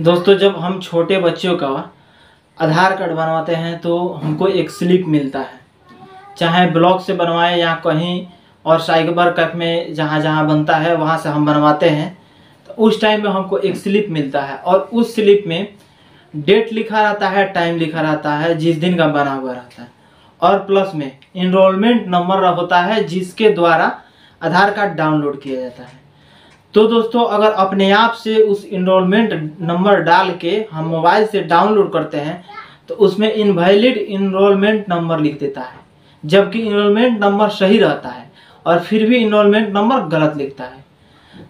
दोस्तों जब हम छोटे बच्चों का आधार कार्ड बनवाते हैं तो हमको एक स्लिप मिलता है चाहे ब्लॉक से बनवाएं या कहीं और साइबर कैफ में जहाँ जहाँ बनता है वहाँ से हम बनवाते हैं तो उस टाइम में हमको एक स्लिप मिलता है और उस स्लिप में डेट लिखा रहता है टाइम लिखा रहता है जिस दिन का बना हुआ रहता है और प्लस में इनरोलमेंट नंबर होता है जिसके द्वारा आधार कार्ड डाउनलोड किया जाता है तो दोस्तों अगर अपने आप से उस इनरोलमेंट नंबर डाल के हम मोबाइल से डाउनलोड करते हैं तो उसमें इनवैलिड इनरोलमेंट नंबर लिख देता है जबकि इनरोलमेंट नंबर सही रहता है और फिर भी इनरोलमेंट नंबर गलत लिखता है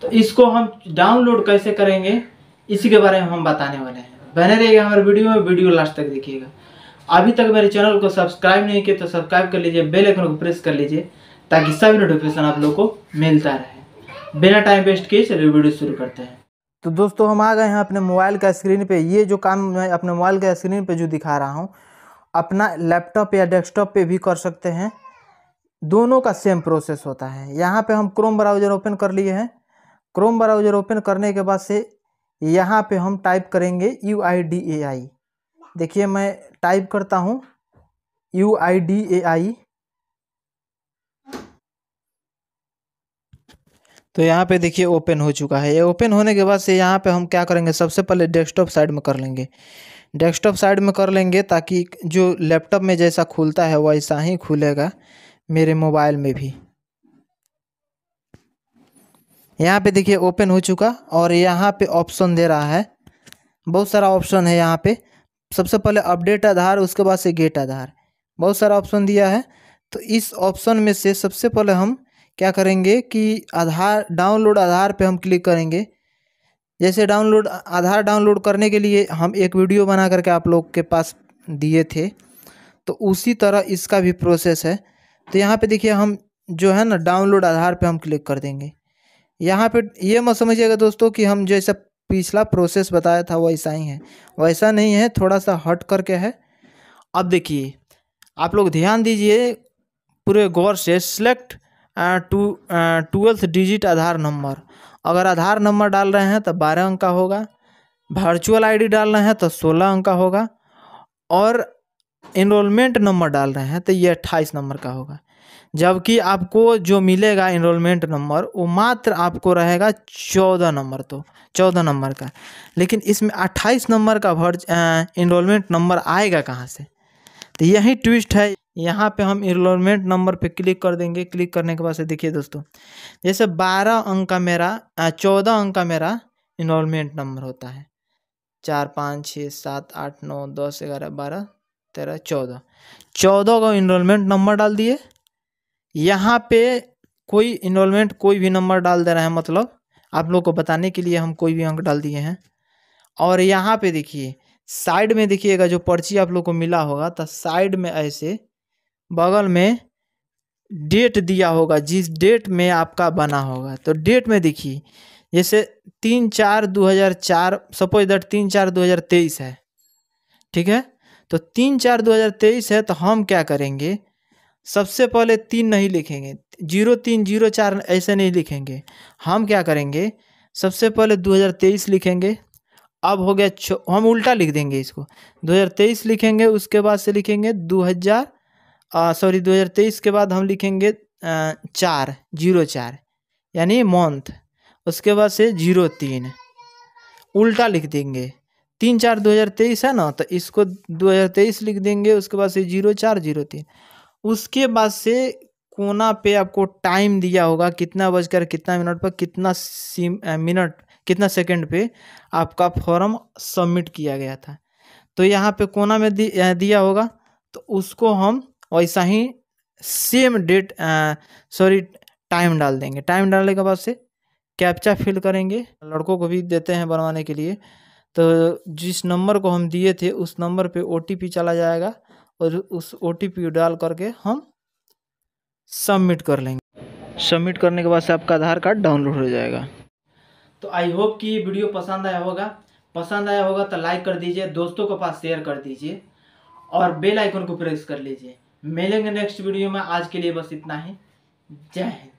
तो इसको हम डाउनलोड कैसे करेंगे इसी के बारे में हम बताने वाले हैं बने रहिएगा हमारे वीडियो में वीडियो लास्ट तक देखिएगा अभी तक मेरे चैनल को सब्सक्राइब नहीं किया तो सब्सक्राइब कर लीजिए बेल आइकन को प्रेस कर लीजिए ताकि सभी नोटिफिकेशन आप लोग को मिलता रहे बिना टाइम वेस्ट किए चलिए वीडियो शुरू करते हैं तो दोस्तों हम आ गए हैं अपने मोबाइल का स्क्रीन पे ये जो काम मैं अपने मोबाइल का स्क्रीन पे जो दिखा रहा हूँ अपना लैपटॉप या डेस्कटॉप पे भी कर सकते हैं दोनों का सेम प्रोसेस होता है यहाँ पे हम क्रोम ब्राउज़र ओपन कर लिए हैं क्रोम ब्राउज़र ओपन करने के बाद से यहाँ पे हम टाइप करेंगे यू आई डी ए आई देखिए मैं टाइप करता हूँ यू आई डी ए आई तो यहाँ पे देखिए ओपन हो चुका है ये ओपन होने के बाद से यहाँ पे हम क्या करेंगे सबसे पहले डेस्कटॉप साइड में कर लेंगे डेस्कटॉप साइड में कर लेंगे ताकि जो लैपटॉप में जैसा खुलता है वैसा ही खुलेगा मेरे मोबाइल में भी यहाँ पे देखिए ओपन हो चुका और यहाँ पे ऑप्शन दे रहा है बहुत सारा ऑप्शन है यहाँ पे सबसे पहले अपडेट आधार उसके बाद से गेट आधार बहुत सारा ऑप्शन दिया है तो इस ऑप्शन में से सबसे पहले हम क्या करेंगे कि आधार डाउनलोड आधार पे हम क्लिक करेंगे जैसे डाउनलोड आधार डाउनलोड करने के लिए हम एक वीडियो बना करके आप लोग के पास दिए थे तो उसी तरह इसका भी प्रोसेस है तो यहाँ पे देखिए हम जो है ना डाउनलोड आधार पे हम क्लिक कर देंगे यहाँ पे ये मत समझिएगा दोस्तों कि हम जैसा पिछला प्रोसेस बताया था वैसा ही है वैसा नहीं है थोड़ा सा हट करके है अब देखिए आप लोग ध्यान दीजिए पूरे गौर से select to twelfth digit Aadhaar number अगर आधार नंबर डाल रहे हैं तो बारह अंक का होगा वर्चुअल आईडी डाल रहे हैं तो सोलह अंक का होगा और इनरोलमेंट नंबर डाल रहे हैं तो ये अट्ठाईस नंबर का होगा जबकि आपको जो मिलेगा इनरोलमेंट नंबर वो मात्र आपको रहेगा चौदह नंबर तो चौदह नंबर का लेकिन इसमें अट्ठाईस नंबर का भर्च इनरोलमेंट नंबर आएगा कहाँ से तो यही ट्विस्ट है यहाँ पे हम इनमेंट नंबर पे क्लिक कर देंगे क्लिक करने के बाद से देखिए दोस्तों जैसे बारह अंक का मेरा चौदह अंक का मेरा इनरोलमेंट नंबर होता है चार पाँच छः सात आठ नौ दस ग्यारह बारह तेरह चौदह चौदह का इनरोलमेंट नंबर डाल दिए यहाँ पे कोई इनरोलमेंट कोई भी नंबर डाल दे रहा है मतलब आप लोग को बताने के लिए हम कोई भी अंक डाल दिए हैं और यहाँ पे देखिए साइड में देखिएगा जो पर्ची आप लोग को मिला होगा तो साइड में ऐसे बगल में डेट दिया होगा जिस डेट में आपका बना होगा तो डेट में देखिए जैसे तीन चार दो हज़ार चार सपोज दैट तीन चार दो हज़ार तेईस है ठीक है तो तीन चार दो हज़ार तेईस है तो हम क्या करेंगे सबसे पहले तीन नहीं लिखेंगे जीरो तीन जीरो चार ऐसे नहीं लिखेंगे हम क्या करेंगे सबसे पहले दो हज़ार तेईस लिखेंगे अब हो गया हम उल्टा लिख देंगे इसको दो हज़ार तेईस लिखेंगे उसके बाद से लिखेंगे दो हज़ार सॉरी दो हज़ार तेईस के बाद हम लिखेंगे चार जीरो चार यानी मंथ उसके बाद से जीरो तीन उल्टा लिख देंगे तीन चार दो हज़ार तेईस है ना तो इसको दो हज़ार तेईस लिख देंगे उसके बाद से जीरो चार जीरो तीन उसके बाद से कोना पे आपको टाइम दिया होगा कितना बजकर कितना मिनट पर कितना मिनट कितना सेकंड पे आपका फॉर्म सबमिट किया गया था तो यहाँ पे कोना में दिया होगा तो उसको हम वैसा ही सेम डेट सॉरी टाइम डाल देंगे टाइम डालने के बाद से कैप्चा फिल करेंगे लड़कों को भी देते हैं बनवाने के लिए तो जिस नंबर को हम दिए थे उस नंबर पे ओ चला जाएगा और उस ओ डाल करके हम सबमिट कर लेंगे सबमिट करने के बाद से आपका आधार कार्ड डाउनलोड हो जाएगा तो आई होप कि ये वीडियो पसंद आया होगा पसंद आया होगा तो लाइक कर दीजिए दोस्तों के पास शेयर कर दीजिए और बेल आइकन को प्रेस कर लीजिए मिलेंगे नेक्स्ट वीडियो में आज के लिए बस इतना ही जय हिंद